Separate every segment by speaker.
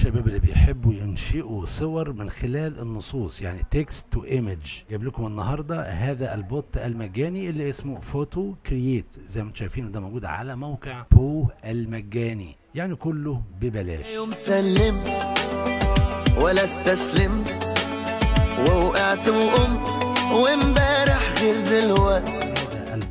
Speaker 1: الشباب اللي بيحبوا ينشئوا صور من خلال النصوص يعني تكست تو ايمج جايب لكم النهارده هذا البوت المجاني اللي اسمه فوتو كرييت زي ما انتم شايفين ده موجود على موقع بو المجاني يعني كله ببلاش يوم سلم ولا استسلم ووقعت وقمت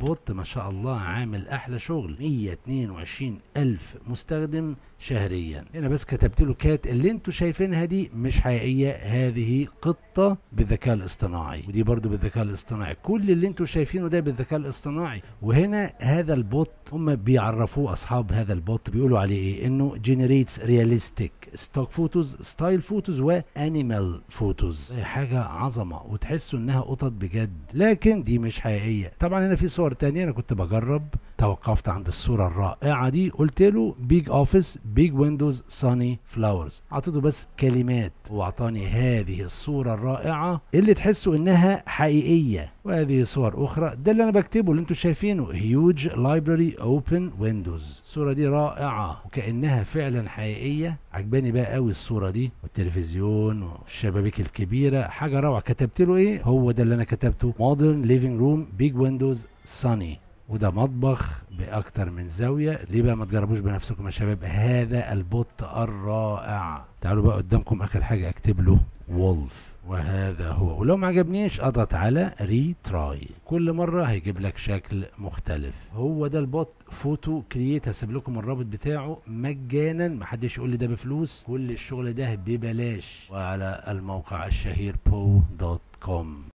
Speaker 1: بوت ما شاء الله عامل احلى شغل 122 الف مستخدم شهريا هنا بس كتبت له كات اللي انتم شايفينها دي مش حقيقيه هذه قطه بالذكاء الاصطناعي ودي برضو بالذكاء الاصطناعي كل اللي انتم شايفينه ده بالذكاء الاصطناعي وهنا هذا البوت هم بيعرفوه اصحاب هذا البوت بيقولوا عليه ايه انه جنريتس رياليستيك ستوك فوتوز ستايل فوتوز وانيمال فوتوز حاجه عظمه وتحسوا انها قطط بجد لكن دي مش حقيقيه طبعا هنا في صور مره تانية انا كنت بجرب توقفت عند الصوره الرائعه دي قلت له بيج اوفيس بيج ويندوز صاني فلاورز اعطيته بس كلمات واعطاني هذه الصوره الرائعه اللي تحسوا انها حقيقيه وهذه صور اخرى ده اللي انا بكتبه اللي انتم شايفينه هيوج لايبراري اوبن ويندوز الصوره دي رائعه وكانها فعلا حقيقيه عجباني بقى قوي الصوره دي والتلفزيون والشبابيك الكبيره حاجه روعه كتبت له ايه هو ده اللي انا كتبته مودرن ليفينج روم بيج ويندوز ساني وده مطبخ باكتر من زاويه ليه بقى ما تجربوش بنفسكم يا شباب هذا البوت الرائع تعالوا بقى قدامكم اخر حاجه اكتب له وولف وهذا هو ولو ما عجبنيش اضغط على ريتراي كل مره هيجيب لك شكل مختلف هو ده البوت فوتو كرييت هسيب لكم الرابط بتاعه مجانا محدش يقول لي ده بفلوس كل الشغل ده ببلاش وعلى الموقع الشهير بو دوت كوم